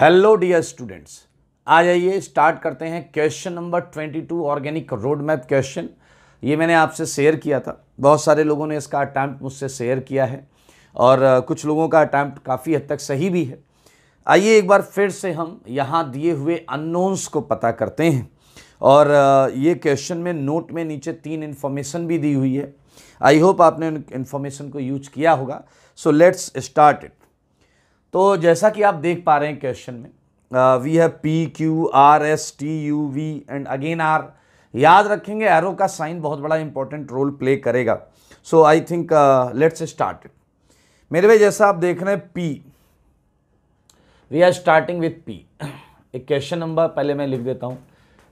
Hello dear students आ जाइए start करते हैं question number twenty two organic road map question ये मैंने आपसे शेयर किया था बहुत सारे लोगों ने इसका अटैम्प्ट मुझसे शेयर किया है और कुछ लोगों का अटैम्प्ट काफ़ी हद तक सही भी है आइए एक बार फिर से हम यहाँ दिए हुए अननोन्स को पता करते हैं और ये क्वेश्चन में नोट में नीचे तीन इन्फॉर्मेशन भी दी हुई है आई होप आपने उन इन्फॉर्मेशन को यूज किया होगा सो लेट्स स्टार्ट इट तो जैसा कि आप देख पा रहे हैं क्वेश्चन में we have P Q R S T U V and again R याद रखेंगे एरो का साइन बहुत बड़ा इंपॉर्टेंट रोल प्ले करेगा so I think let's start मेरे भाई जैसा आप देख रहे हैं P V R starting with P एक क्वेश्चन नंबर पहले मैं लिख देता हूँ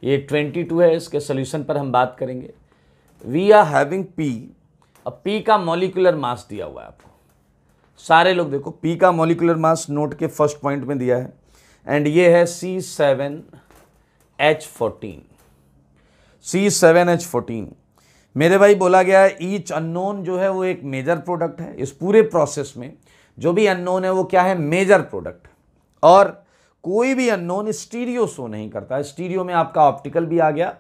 ये ट्वेंटी टू है इसके सोल्यूशन पर हम बात करेंगे वी आर हैविंग पी अब पी का मॉलिकुलर मास दिया हुआ है आपको सारे लोग देखो पी का मोलिकुलर मास नोट के फर्स्ट पॉइंट में दिया है एंड ये है C seven H fourteen C seven H fourteen मेरे भाई बोला गया है ईच अननोन जो है वो एक मेजर प्रोडक्ट है इस पूरे प्रोसेस में जो भी अननोन है वो क्या है मेजर प्रोडक्ट और कोई भी अननोन स्टीरियो शो नहीं करता स्टीरियो में आपका ऑप्टिकल भी आ गया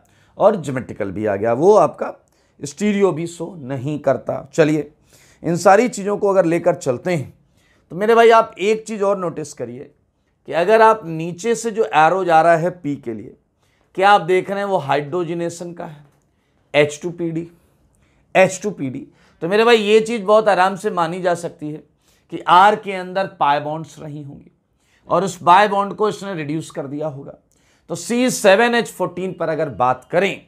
और जोमेट्रिकल भी आ गया वो आपका स्टीरियो भी शो नहीं करता चलिए इन सारी चीज़ों को अगर लेकर चलते हैं तो मेरे भाई आप एक चीज़ और नोटिस करिए कि अगर आप नीचे से जो एरो जा रहा है पी के लिए क्या आप देख रहे हैं वो हाइड्रोजिनेशन का है H two P D H two P D तो मेरे भाई ये चीज़ बहुत आराम से मानी जा सकती है कि आर के अंदर पाए बॉन्ड्स रही होंगी और उस बाय बॉन्ड को इसने रिड्यूस कर दिया होगा तो सी सेवन एच फोर्टीन पर अगर बात करें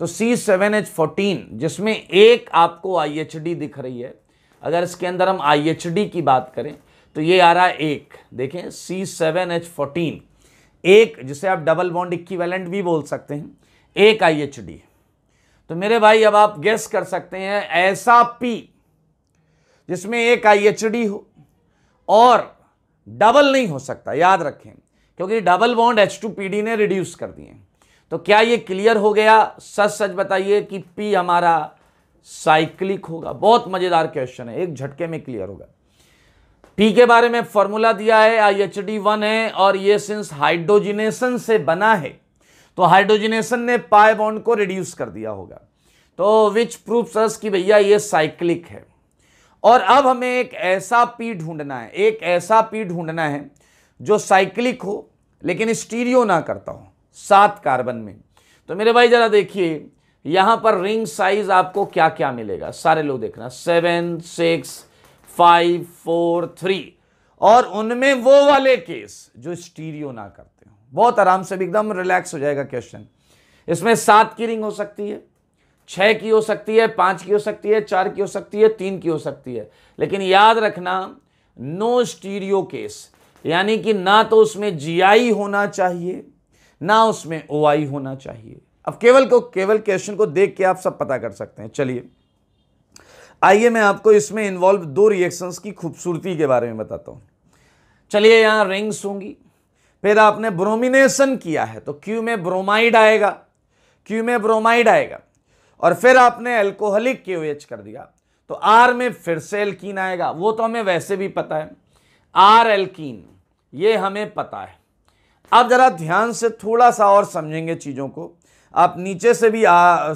तो सी सेवन एच फोर्टीन जिसमें एक आपको आई एच डी दिख रही है अगर इसके अंदर हम आई की बात करें तो ये आ रहा है एक देखें सी सेवन एच फोर्टीन एक जिसे आप डबल बॉन्ड इक्की भी बोल सकते हैं एक आई एच डी तो मेरे भाई अब आप गेस कर सकते हैं ऐसा पी जिसमें एक आई एच डी हो और डबल नहीं हो सकता याद रखें क्योंकि double bond H two P D ने रिड्यूस कर दिए तो क्या ये क्लियर हो गया सच सच बताइए कि पी हमारा साइक्लिक होगा बहुत मजेदार क्वेश्चन है एक झटके में क्लियर होगा पी के बारे में फॉर्मूला दिया है आई एच डी वन है और ये सिंस हाइड्रोजिनेशन से बना है तो हाइड्रोजिनेशन ने पाए बॉन्ड को रिड्यूस कर दिया होगा तो विच प्रूफ सर्स कि भैया ये साइक्लिक है और अब हमें एक ऐसा पी ढूंढना है एक ऐसा पी ढूंढना है जो साइक्लिक हो लेकिन स्टीरियो ना करता हो सात कार्बन में तो मेरे भाई जरा देखिए यहां पर रिंग साइज आपको क्या क्या मिलेगा सारे लोग देखना seven six five four three और उनमें वो वाले केस जो स्टीरियो ना करते हो बहुत आराम से भी एकदम रिलैक्स हो जाएगा क्वेश्चन इसमें सात की रिंग हो सकती है छह की हो सकती है पांच की हो सकती है चार की हो सकती है तीन की हो सकती है लेकिन याद रखना नो स्टीरियो केस यानी कि ना तो उसमें जीआई होना चाहिए ना उसमें ओआई होना चाहिए अब केवल को केवल क्वेश्चन को देख के आप सब पता कर सकते हैं चलिए आइए मैं आपको इसमें इन्वॉल्व दो रिएक्शंस की खूबसूरती के बारे में बताता हूं चलिए यहां रिंग्स होंगी फिर आपने ब्रोमिनेशन किया है तो क्यू में ब्रोमाइड आएगा क्यू में ब्रोमाइड आएगा और फिर आपने एल्कोहलिक के कर दिया तो आर में फिर से एल्कीन आएगा वो तो हमें वैसे भी पता है आर एल्कीन ये हमें पता है अब ज़रा ध्यान से थोड़ा सा और समझेंगे चीज़ों को आप नीचे से भी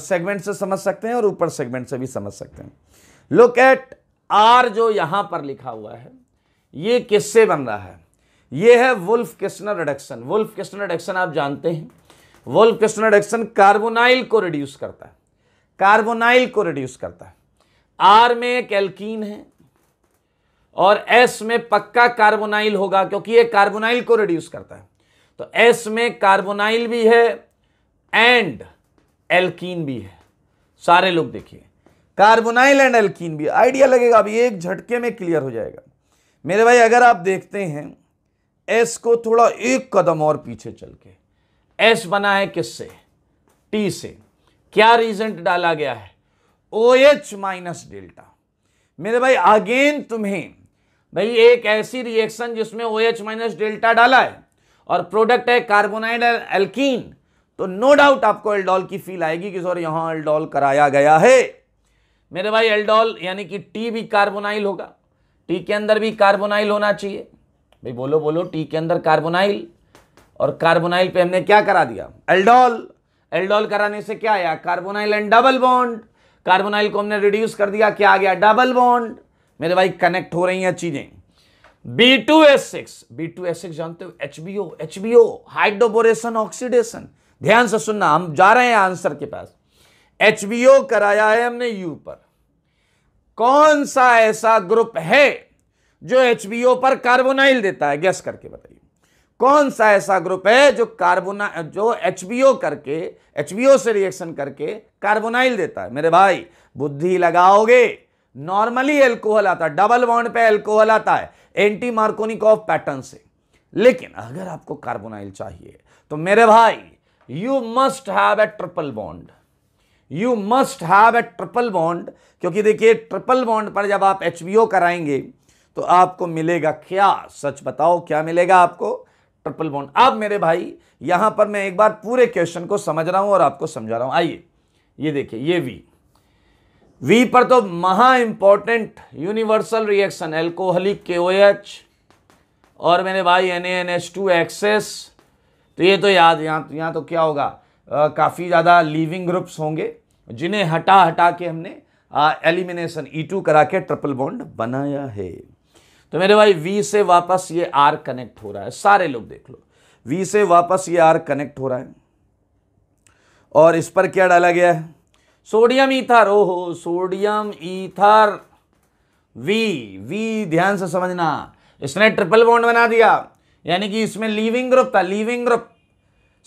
सेगमेंट से समझ सकते हैं और ऊपर सेगमेंट से भी समझ सकते हैं लुक एट आर जो यहां पर लिखा हुआ है ये किससे बन रहा है ये है Wolff Kishner reduction Wolff Kishner reduction आप जानते हैं वुल्फ किस्नर रिडक्शन कार्बोनाइल को रिड्यूस करता है कार्बोनाइल को रिड्यूस करता है आर में एक एल्कीन है और एस में पक्का कार्बोनाइल होगा क्योंकि ये कार्बोनाइल को रिड्यूस करता है तो एस में कार्बोनाइल भी है एंड एल्कीन भी है सारे लोग देखिए कार्बोनाइल एंड एल्कीन भी आइडिया लगेगा अभी एक झटके में क्लियर हो जाएगा मेरे भाई अगर आप देखते हैं एस को थोड़ा एक कदम और पीछे चल के एस बना है किससे टी से क्या रीजेंट डाला गया है ओ एच माइनस डेल्टा मेरे भाई अगेन तुम्हें भाई एक ऐसी रिएक्शन जिसमें ओ एच माइनस डेल्टा डाला है और प्रोडक्ट है कार्बोनाइड एल्कीन तो नो डाउट आपको एल्डॉल की फील आएगी कि सर यहां एल्डॉल कराया गया है मेरे भाई एल्डॉल यानी कि टी भी कार्बोनाइल होगा टी के अंदर भी कार्बोनाइल होना चाहिए भाई बोलो बोलो टी के अंदर कार्बोनाइल और कार्बोनाइल पे हमने क्या करा दिया एल्डॉल एल्डॉल कराने से क्या आया carbonyl and double bond carbonyl को हमने रिड्यूस कर दिया क्या आ गया डबल बॉन्ड मेरे भाई कनेक्ट हो रही हैं चीजें B two S six B two S six जानते हो H B O H B O hydroboration oxidation ध्यान से सुनना हम जा रहे हैं आंसर के पास एच कराया है हमने यू पर कौन सा ऐसा ग्रुप है जो एच पर कार्बोनाइल देता है गैस करके बताइए कौन सा ऐसा ग्रुप है जो कार्बोना जो एच करके एच से रिएक्शन करके कार्बोनाइल देता है मेरे भाई बुद्धि लगाओगे नॉर्मली एल्कोहल आता है डबल बॉन्ड पे एल्कोहल आता है एंटी मार्कोनिक ऑफ पैटर्न से लेकिन अगर आपको कार्बोनाइल चाहिए तो मेरे भाई you must have a triple bond you must have a triple bond क्योंकि देखिए ट्रिपल बॉन्ड पर जब आप एच कराएंगे तो आपको मिलेगा क्या सच बताओ क्या मिलेगा आपको ट्रिपल बॉन्ड अब मेरे भाई यहां पर मैं एक बार पूरे क्वेश्चन को समझ रहा हूं और आपको समझा रहा हूं आइए ये देखिए ये वी वी पर तो महा इंपॉर्टेंट यूनिवर्सल रिएक्शन एल्कोहलिक के ओ एच और मेरे भाई N A N H two excess तो ये तो याद यहाँ यहाँ तो क्या होगा काफ़ी ज़्यादा लीविंग ग्रुप्स होंगे जिन्हें हटा हटा के हमने एलिमिनेशन ई टू करा के ट्रिपल बॉन्ड बनाया है तो मेरे भाई वी से वापस ये आर कनेक्ट हो रहा है सारे लोग देख लो वी से वापस ये आर कनेक्ट हो रहा है और इस पर क्या डाला गया है सोडियम ईथर ओहो सोडियम ईथर वी वी ध्यान से समझना इसने ट्रिपल बॉन्ड बना दिया यानी कि इसमें लीविंग ग्रुप था leaving group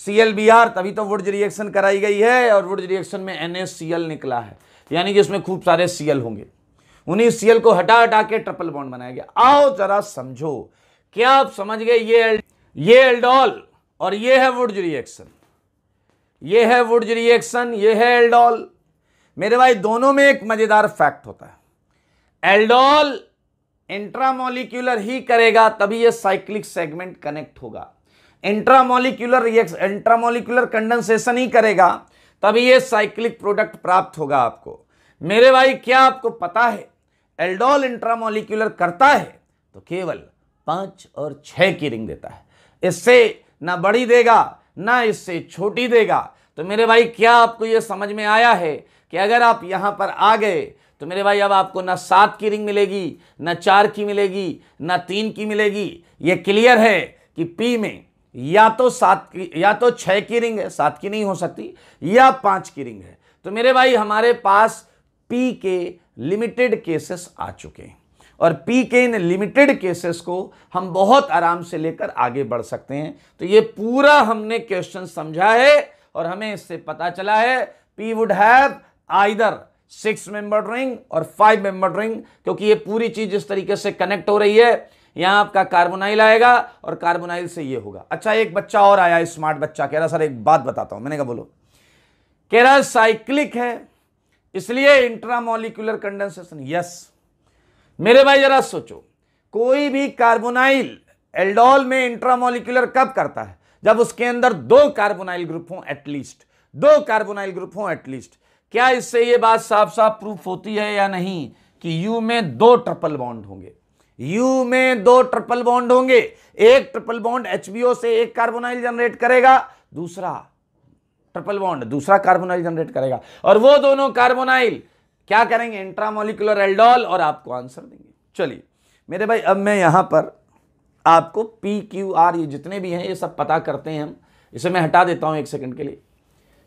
C L B R तभी तो वुड्स रिएक्शन कराई गई है और वुड्स रिएक्शन में एन एस सी एल निकला है यानी कि इसमें खूब सारे सी एल होंगे उन्हीं सी एल को हटा हटा के ट्रिपल बॉन्ड बनाया गया आओ जरा समझो क्या आप समझ गए ये एल ये एल्डॉल और ये है वुड्स रिएक्शन ये है वुड्स रिएक्शन ये है एल्डॉल मेरे भाई दोनों में एक मज़ेदार फैक्ट होता है एल्डॉल इंट्रामोलिक्यूलर ही करेगा तभी ये साइक्लिक सेगमेंट कनेक्ट होगा इंट्रामोलिक्यूलर रिएक्शन इंट्रामोलिक्यूलर कंडेंसेशन ही करेगा तभी ये साइक्लिक प्रोडक्ट प्राप्त होगा आपको मेरे भाई क्या आपको पता है एल्डोल इंट्रामोलिक्यूलर करता है तो केवल पांच और छह की रिंग देता है इससे ना बड़ी देगा ना इससे छोटी देगा तो मेरे भाई क्या आपको यह समझ में आया है कि अगर आप यहां पर आ गए तो मेरे भाई अब आपको ना सात की रिंग मिलेगी ना चार की मिलेगी ना तीन की मिलेगी ये क्लियर है कि पी में या तो सात की या तो छः की रिंग है सात की नहीं हो सकती या पाँच की रिंग है तो मेरे भाई हमारे पास पी के लिमिटेड केसेस आ चुके हैं और पी के इन लिमिटेड केसेस को हम बहुत आराम से लेकर आगे बढ़ सकते हैं तो ये पूरा हमने क्वेश्चन समझा है और हमें इससे पता चला है P would have either six member ring और फाइव मेंबर रिंग क्योंकि ये पूरी चीज इस तरीके से कनेक्ट हो रही है यहां आपका कार्बोनाइल आएगा और कार्बोनाइल से ये होगा अच्छा एक बच्चा और आया स्मार्ट बच्चा कह रहा सर एक बात बताता हूं मैंने कहा बोलो कह रहा साइक्लिक है इसलिए इंट्रामोलिकुलर कंडेंसेशन यस मेरे भाई जरा सोचो कोई भी कार्बोनाइल एल्डोल में इंट्रामोलिकुलर कब करता है जब उसके अंदर दो कार्बोनाइल ग्रुप हो एटलीस्ट दो कार्बोनाइल ग्रुप हो एटलीस्ट क्या इससे ये बात साफ साफ प्रूफ होती है या नहीं कि यू में दो ट्रिपल बॉन्ड होंगे यू में दो ट्रिपल बॉन्ड होंगे एक ट्रिपल बॉन्ड एचबीओ से एक कार्बोनाइल जनरेट करेगा दूसरा ट्रिपल बॉन्ड दूसरा कार्बोनाइल जनरेट करेगा और वो दोनों कार्बोनाइल क्या करेंगे इंट्रामोलिकुलर एल्डोल और आपको आंसर देंगे चलिए मेरे भाई अब मैं यहां पर आपको पी क्यू आर ये जितने भी हैं ये सब पता करते हैं हम इसे मैं हटा देता हूं एक सेकंड के लिए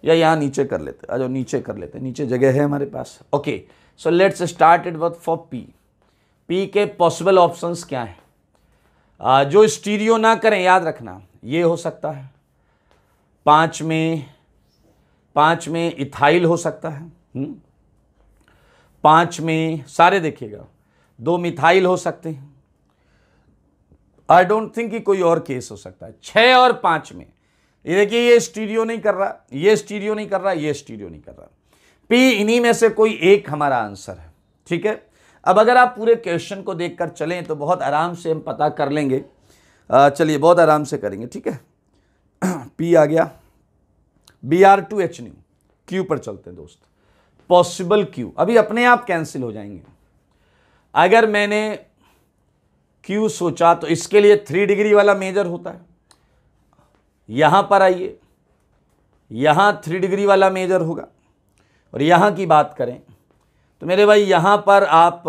या यहाँ नीचे कर लेते आ जाओ नीचे कर लेते नीचे जगह है हमारे पास okay so let's start it worth for P P के पॉसिबल ऑप्शंस क्या हैं जो स्टीरियो ना करें याद रखना ये हो सकता है पाँच में पाँच में इथाइल हो सकता है हम्म। पांच पाँच में सारे देखिएगा दो मिथाइल हो सकते हैं आई डोंट थिंक कि कोई और केस हो सकता है छः और पाँच में ये देखिए ये स्टीरियो नहीं कर रहा ये स्टीरियो नहीं कर रहा ये स्टीरियो नहीं कर रहा पी इन्हीं में से कोई एक हमारा आंसर है ठीक है अब अगर आप पूरे क्वेश्चन को देखकर चलें तो बहुत आराम से हम पता कर लेंगे चलिए बहुत आराम से करेंगे ठीक है पी आ गया B R two H new Q पर चलते हैं दोस्त पॉसिबल क्यू अभी अपने आप कैंसिल हो जाएंगे अगर मैंने क्यू सोचा तो इसके लिए थ्री डिग्री वाला मेजर होता है यहाँ पर आइए यहाँ थ्री डिग्री वाला मेजर होगा और यहाँ की बात करें तो मेरे भाई यहाँ पर आप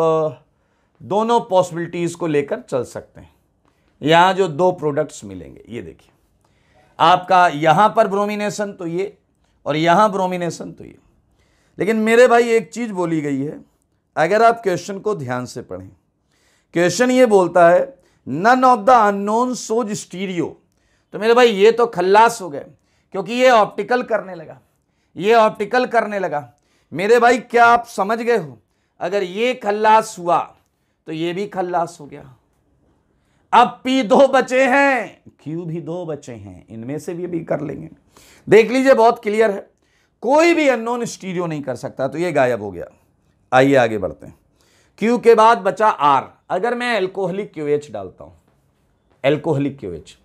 दोनों पॉसिबिलिटीज़ को लेकर चल सकते हैं यहाँ जो दो प्रोडक्ट्स मिलेंगे ये देखिए आपका यहाँ पर ब्रोमिनेशन तो ये और यहाँ ब्रोमिनेशन तो ये लेकिन मेरे भाई एक चीज़ बोली गई है अगर आप क्वेश्चन को ध्यान से पढ़ें क्वेश्चन ये बोलता है none of the unknown shows stereo तो मेरे भाई ये तो खल्लास हो गए क्योंकि ये ऑप्टिकल करने लगा ये ऑप्टिकल करने लगा मेरे भाई क्या आप समझ गए हो अगर ये खल्लास हुआ तो ये भी खल्लास हो गया अब पी दो बचे हैं क्यू भी दो बचे हैं इनमें से भी अभी कर लेंगे देख लीजिए बहुत क्लियर है कोई भी अननोन स्टीरियो नहीं कर सकता तो ये गायब हो गया आइए आगे बढ़ते हैं क्यू के बाद बचा आर अगर मैं एल्कोहलिक क्यूएच डालता हूं एल्कोहलिक क्यूएच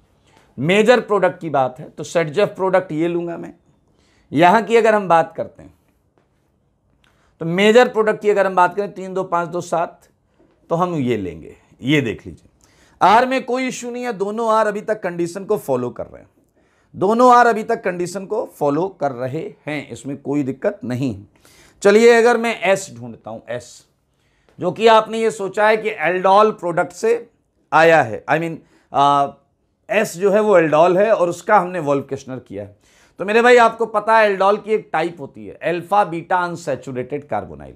मेजर प्रोडक्ट की बात है तो सेटजफ प्रोडक्ट ये लूंगा मैं यहां की अगर हम बात करते हैं तो मेजर प्रोडक्ट की अगर हम बात करें तीन दो पांच दो सात तो हम ये लेंगे ये देख लीजिए आर में कोई इश्यू नहीं है दोनों आर अभी तक कंडीशन को फॉलो कर रहे हैं दोनों आर अभी तक कंडीशन को फॉलो कर रहे हैं इसमें कोई दिक्कत नहीं चलिए अगर मैं एस ढूंढता हूं एस जो कि आपने ये सोचा है कि एल्डॉल प्रोडक्ट से आया है I I mean mean, S जो है वो एल्डॉल है और उसका हमने वॉल्व केशनर किया है तो मेरे भाई आपको पता है एल्डॉल की एक टाइप होती है एल्फा बीटा अनसेचुरेटेड कार्बोनाइल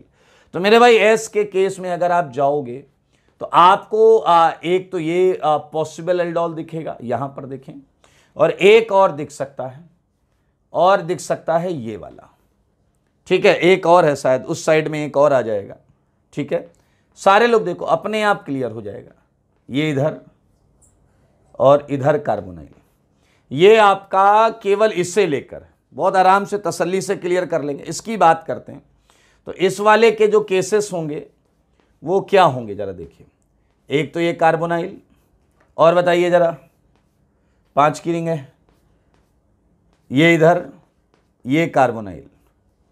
तो मेरे भाई एस के केस में अगर आप जाओगे तो आपको आ, एक तो ये पॉसिबल एल्डॉल दिखेगा यहां पर देखें और एक और दिख सकता है और दिख सकता है ये वाला ठीक है एक और है शायद उस साइड में एक और आ जाएगा ठीक है सारे लोग देखो अपने आप क्लियर हो जाएगा ये इधर और इधर कार्बोनाइल ये आपका केवल इससे लेकर बहुत आराम से तसल्ली से क्लियर कर लेंगे इसकी बात करते हैं तो इस वाले के जो केसेस होंगे वो क्या होंगे ज़रा देखिए एक तो ये कार्बोनाइल और बताइए ज़रा पांच की रिंग है ये इधर ये कार्बोनाइल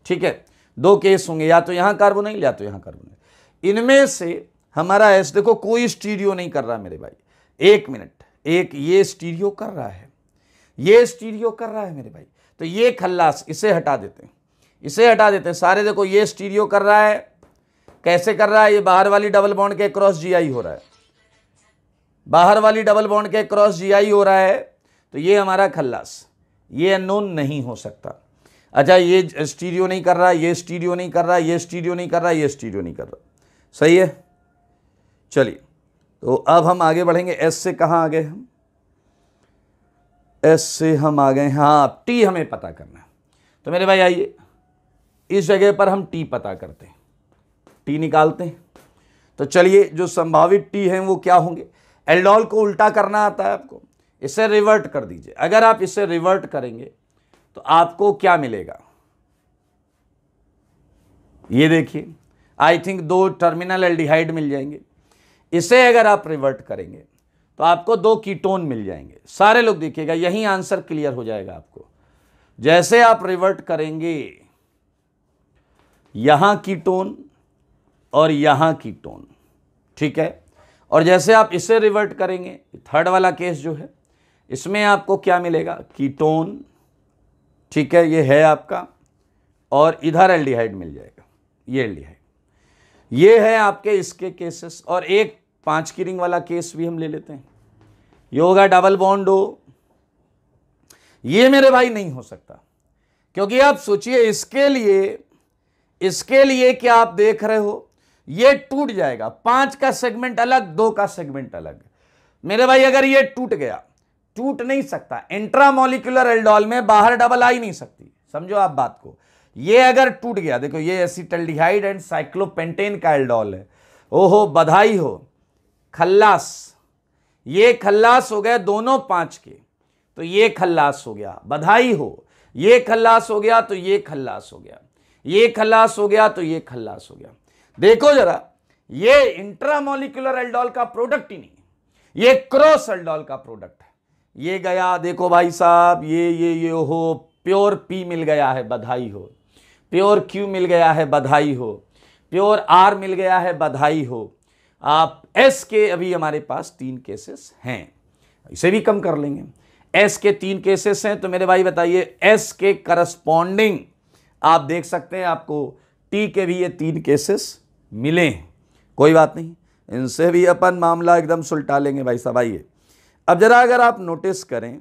ठीक है दो केस होंगे या तो यहाँ कार्बोनाइल या तो यहाँ कार्बोनाइल इनमें से हमारा एस देखो कोई स्टीरियो नहीं कर रहा मेरे भाई एक मिनट एक ये स्टीरियो कर रहा है ये स्टीरियो कर रहा है मेरे भाई तो ये खल्लास इसे हटा देते हैं इसे हटा देते हैं सारे देखो ये स्टीरियो कर रहा है कैसे कर रहा है ये बाहर वाली डबल बॉन्ड के क्रॉस जीआई हो रहा है बाहर वाली डबल बॉन्ड के क्रॉस जीआई हो रहा है तो ये हमारा खल्लास ये अनोन नहीं हो सकता अच्छा ये स्टीरियो नहीं कर रहा ये स्टीरियो नहीं कर रहा ये स्टीरियो नहीं कर रहा ये स्टीरियो नहीं कर रहा सही है चलिए तो अब हम आगे बढ़ेंगे एस से कहाँ आ गए हम एस से हम आ गए हाँ टी हमें पता करना है तो मेरे भाई आइए इस जगह पर हम टी पता करते हैं टी निकालते हैं तो चलिए जो संभावित टी हैं वो क्या होंगे एल्डोल को उल्टा करना आता है आपको इसे रिवर्ट कर दीजिए अगर आप इसे रिवर्ट करेंगे तो आपको क्या मिलेगा ये देखिए आई थिंक दो टर्मिनल एल्डिहाइड मिल जाएंगे इसे अगर आप रिवर्ट करेंगे तो आपको दो कीटोन मिल जाएंगे सारे लोग देखिएगा यही आंसर क्लियर हो जाएगा आपको जैसे आप रिवर्ट करेंगे यहां कीटोन और यहां कीटोन ठीक है और जैसे आप इसे रिवर्ट करेंगे थर्ड वाला केस जो है इसमें आपको क्या मिलेगा कीटोन ठीक है ये है आपका और इधर एल्डिहाइड मिल जाएगा ये एल्डिहाइड ये है आपके इसके केसेस और एक पांच की रिंग वाला केस भी हम ले लेते हैं ये होगा डबल बॉन्ड हो ये मेरे भाई नहीं हो सकता क्योंकि आप सोचिए इसके लिए इसके लिए क्या आप देख रहे हो ये टूट जाएगा पांच का सेगमेंट अलग दो का सेगमेंट अलग मेरे भाई अगर ये टूट गया टूट नहीं सकता इंट्रामोलिकुलर एल्डोल में बाहर डबल आ ही नहीं सकती समझो आप बात को ये अगर टूट गया देखो ये एसिटल्डिहाइड एंड साइक्लोपेंटेन का एल्डोल है ओहो बधाई हो खल्लास ये खल्लास हो गया दोनों पांच के तो ये खल्लास हो गया बधाई हो ये खल्लास हो गया तो ये खल्लास हो गया ये खल्लास हो गया तो ये खल्लास हो गया देखो जरा ये इंट्रामोलिकुलर एल्डोल का प्रोडक्ट ही नहीं ये क्रॉस एल्डोल का प्रोडक्ट है ये गया देखो भाई साहब ये ये ये हो प्योर पी मिल गया है बधाई हो प्योर क्यू मिल गया है बधाई हो प्योर आर मिल गया है बधाई हो आप एस के अभी हमारे पास तीन केसेस हैं इसे भी कम कर लेंगे एस के तीन केसेस हैं तो मेरे भाई बताइए एस के करस्पॉन्डिंग आप देख सकते हैं आपको टी के भी ये तीन केसेस मिले कोई बात नहीं इनसे भी अपन मामला एकदम सुलटा लेंगे भाई साहब आइए अब ज़रा अगर आप नोटिस करें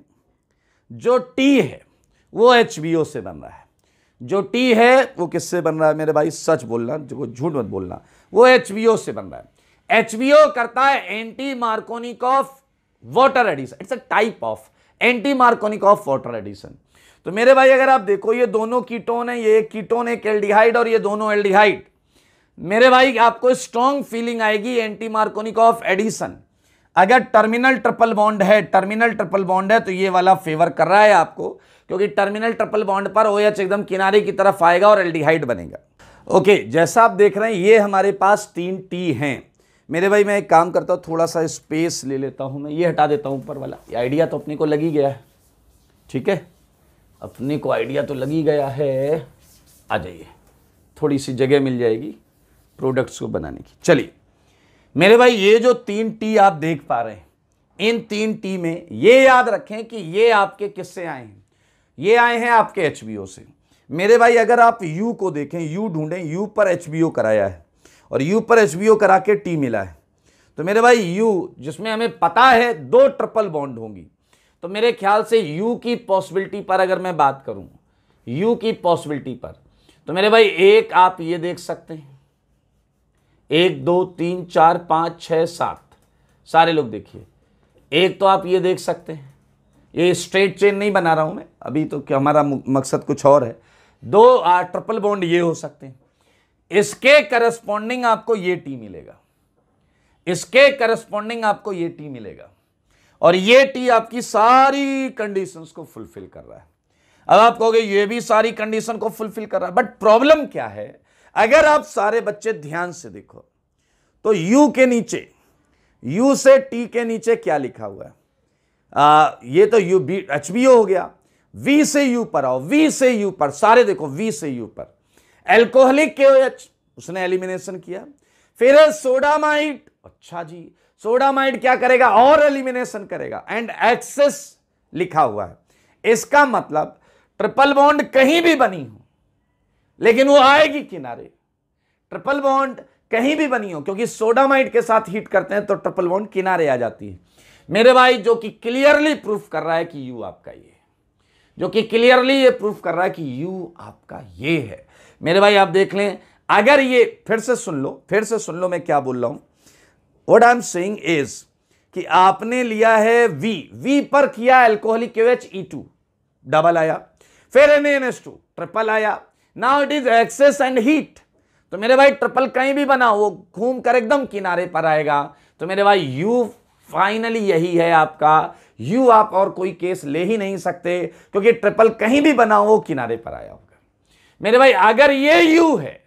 जो टी है वो एच से बन रहा है जो टी है वो किससे बन रहा है मेरे भाई सच बोलना जो झूठ मत बोलना वो एच से बन रहा है एचबीओ करता है anti Markovnikov of water addition it's a type of anti Markovnikov of water addition तो मेरे भाई अगर आप देखो ये दोनों कीटोन है ये एक कीटोन एक एल्डिहाइड और ये दोनों एल्डिहाइड मेरे भाई आपको स्ट्रॉन्ग फीलिंग आएगी एंटी मार्कोनिक ऑफ एडिशन अगर टर्मिनल ट्रिपल बॉन्ड है टर्मिनल ट्रिपल बॉन्ड है तो ये वाला फेवर कर रहा है आपको क्योंकि टर्मिनल ट्रिपल बॉन्ड पर ओ एच एकदम किनारे की तरफ आएगा और एल्डिहाइड बनेगा ओके जैसा आप देख रहे हैं ये हमारे पास तीन टी हैं मेरे भाई मैं एक काम करता हूँ थोड़ा सा स्पेस ले लेता हूँ मैं ये हटा देता हूँ ऊपर वाला ये आइडिया तो अपने को लग ही गया है ठीक है अपने को आइडिया तो लग ही गया है आ जाइए थोड़ी सी जगह मिल जाएगी प्रोडक्ट्स को बनाने की चलिए मेरे भाई ये जो तीन टी आप देख पा रहे हैं इन तीन टी में ये याद रखें कि ये आपके किससे आए हैं ये आए हैं आपके एच से मेरे भाई अगर आप यू को देखें यू ढूंढें यू पर एच कराया है और यू पर एस करा के टी मिला है तो मेरे भाई यू जिसमें हमें पता है दो ट्रिपल बॉन्ड होंगी तो मेरे ख्याल से यू की पॉसिबिलिटी पर अगर मैं बात करूं यू की पॉसिबिलिटी पर तो मेरे भाई एक आप ये देख सकते हैं एक दो तीन चार पाँच छः सात सारे लोग देखिए एक तो आप ये देख सकते हैं ये स्ट्रेट चेन नहीं बना रहा हूं मैं अभी तो क्या हमारा मकसद कुछ और है दो ट्रिपल बॉन्ड ये हो सकते हैं इसके करस्पॉन्डिंग आपको ये टी मिलेगा इसके करस्पॉन्डिंग आपको ये टी मिलेगा और ये टी आपकी सारी कंडीशंस को फुलफिल कर रहा है अब आप कहोगे ये भी सारी कंडीशन को फुलफिल कर रहा है बट प्रॉब्लम क्या है अगर आप सारे बच्चे ध्यान से देखो तो यू के नीचे यू से टी के नीचे क्या लिखा हुआ है आ, ये तो U B H B O हो गया वी से यू पर आओ वी से यू पर सारे देखो वी से यू पर एल्कोहलिक के एच उसने एलिमिनेशन किया फिर सोडामाइट अच्छा जी सोडामाइट क्या करेगा और एलिमिनेशन करेगा एंड एक्सेस लिखा हुआ है इसका मतलब ट्रिपल बॉन्ड कहीं भी बनी हो लेकिन वो आएगी किनारे ट्रिपल बॉन्ड कहीं भी बनी हो क्योंकि सोडामाइट के साथ हीट करते हैं तो ट्रिपल बॉन्ड किनारे आ जाती है मेरे भाई जो कि क्लियरली प्रूफ कर रहा है कि यू आपका ये जो कि क्लियरली ये प्रूफ कर रहा है कि यू आपका ये है मेरे भाई आप देख लें अगर ये फिर से सुन लो फिर से सुन लो मैं क्या बोल रहा हूं what I am saying is कि आपने लिया है वी वी पर किया alcoholic Q H E two double आया फिर N N S two triple आया now it is excess and heat तो मेरे भाई ट्रिपल कहीं भी बना वो घूम कर एकदम किनारे पर आएगा तो मेरे भाई यू फाइनली यही है आपका यू आप और कोई केस ले ही नहीं सकते क्योंकि ट्रिपल कहीं भी बना वो किनारे पर आया होगा मेरे भाई अगर ये यू है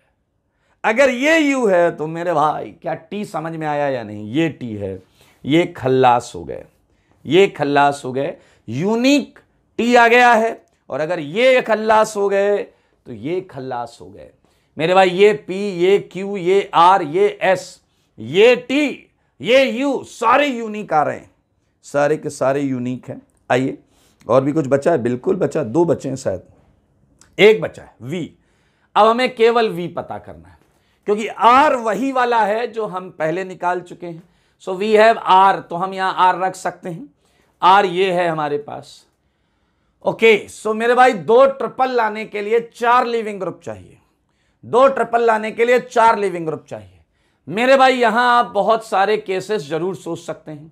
अगर ये यू है तो मेरे भाई क्या टी समझ में आया या नहीं ये टी है ये खल्लास हो गए ये खल्लास हो गए यूनिक टी आ गया है और अगर ये खल्लास हो गए तो ये खल्लास हो गए मेरे भाई ये पी ये क्यू ये आर ये एस ये टी ये यू सारे यूनिक आ रहे हैं सारे के सारे यूनिक हैं आइए और भी कुछ बचा है बिल्कुल बचा दो बचे हैं शायद एक बचा है वी अब हमें केवल वी पता करना है क्योंकि आर वही वाला है जो हम पहले निकाल चुके हैं सो वी हैव आर तो हम यहां आर रख सकते हैं आर ये है हमारे पास ओके okay, सो so मेरे भाई दो ट्रिपल लाने के लिए चार लिविंग ग्रुप चाहिए दो ट्रिपल लाने के लिए चार लिविंग ग्रुप चाहिए मेरे भाई यहां आप बहुत सारे केसेस जरूर सोच सकते हैं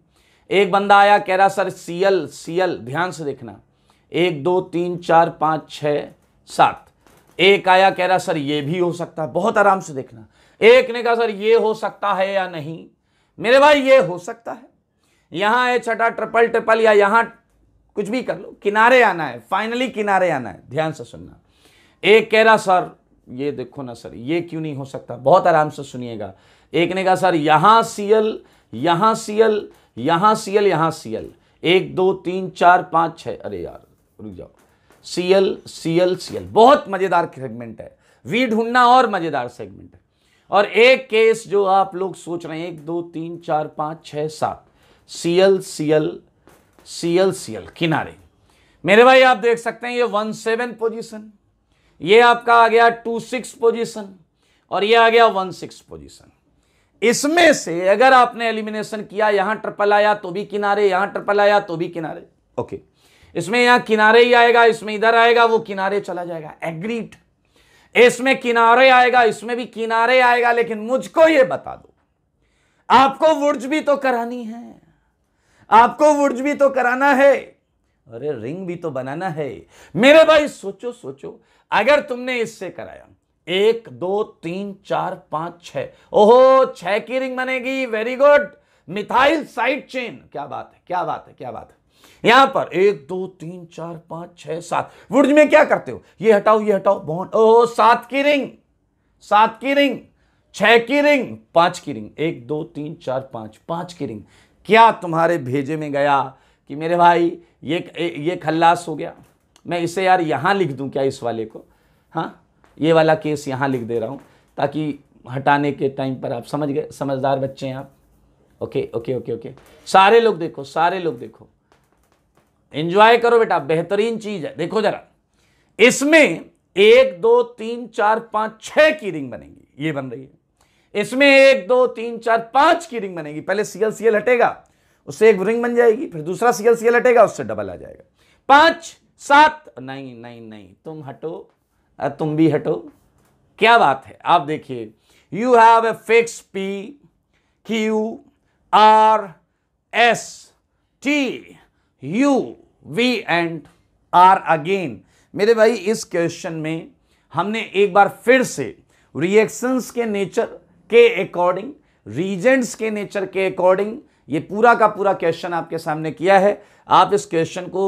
एक बंदा आया कह रहा सर सीएल सीएल ध्यान से देखना एक दो तीन चार पांच छह सात एक आया कह रहा सर ये भी हो सकता है बहुत आराम से देखना एक ने कहा सर ये हो सकता है या नहीं मेरे भाई ये हो सकता है यहां है छठा ट्रिपल ट्रिपल या यहां कुछ भी कर लो किनारे आना है फाइनली किनारे आना है ध्यान से सुनना एक कह रहा सर ये देखो ना सर ये क्यों नहीं हो सकता बहुत आराम से सुनिएगा एक ने कहा सर यहां सीएल यहां सीएल यहां सीएल यहां सीएल एक दो तीन चार पांच छह अरे यार रुक जाओ CL CL C L C L बहुत मज़ेदार सेगमेंट है वी ढूंढना और मज़ेदार सेगमेंट है और एक केस जो आप लोग सोच रहे हैं एक दो तीन चार पांच छह सात C L C L C L C L किनारे मेरे भाई आप देख सकते हैं ये वन सेवन पोजिशन ये आपका आ गया टू सिक्स पोजिशन और ये आ गया वन सिक्स पोजिशन इसमें से अगर आपने एलिमिनेशन किया यहां ट्रिपल आया तो भी किनारे यहां ट्रिपल आया तो भी किनारे ओके okay. इसमें यहां किनारे ही आएगा इसमें इधर आएगा वो किनारे चला जाएगा एग्रीड इसमें किनारे आएगा इसमें भी किनारे आएगा लेकिन मुझको ये बता दो आपको वुर्ज भी तो करानी है आपको वुर्ज भी तो कराना है अरे रिंग भी तो बनाना है मेरे भाई सोचो सोचो अगर तुमने इससे कराया एक दो तीन चार पांच छ ओहो छह की रिंग बनेगी very good methyl side chain क्या बात है क्या बात है क्या बात है यहां पर एक दो तीन चार पांच छह सात वुड में क्या करते हो ये हटाओ ये हटाओ बॉन्ड ओ सात की रिंग सात की रिंग छह की रिंग पांच की रिंग एक दो तीन चार पांच पांच की रिंग क्या तुम्हारे भेजे में गया कि मेरे भाई ये ये खल्लास हो गया मैं इसे यार यहाँ लिख दूँ क्या इस वाले को हाँ ये वाला केस यहाँ लिख दे रहा हूँ ताकि हटाने के टाइम पर आप समझ गए समझदार बच्चे हैं आप ओके ओके ओके ओके सारे लोग देखो सारे लोग देखो एंजॉय करो बेटा बेहतरीन चीज है देखो जरा इसमें एक दो तीन चार पांच छह की रिंग बनेगी ये बन रही है इसमें एक दो तीन चार पांच की रिंग बनेगी पहले सीएल सीएल हटेगा उससे एक रिंग बन जाएगी फिर दूसरा सीएल सीएल हटेगा उससे डबल आ जाएगा पांच सात नहीं नहीं नहीं तुम हटो तुम भी हटो क्या बात है आप देखिए you have a fix P Q R S T U V and R again मेरे भाई इस क्वेश्चन में हमने एक बार फिर से रिएक्शंस के नेचर के अकॉर्डिंग रीजेंट्स के नेचर के अकॉर्डिंग ये पूरा का पूरा क्वेश्चन आपके सामने किया है आप इस क्वेश्चन को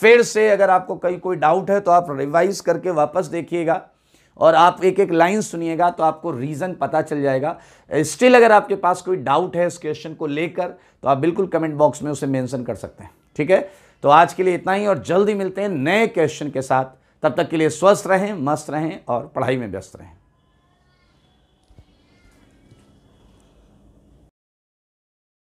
फिर से अगर आपको कहीं कोई डाउट है तो आप रिवाइज करके वापस देखिएगा और आप एक एक लाइन सुनिएगा तो आपको रीज़न पता चल जाएगा स्टिल अगर आपके पास कोई डाउट है इस क्वेश्चन को लेकर तो आप बिल्कुल कमेंट बॉक्स में उसे मेंशन कर सकते हैं ठीक है तो आज के लिए इतना ही और जल्दी मिलते हैं नए क्वेश्चन के साथ तब तक के लिए स्वस्थ रहें मस्त रहें और पढ़ाई में व्यस्त रहें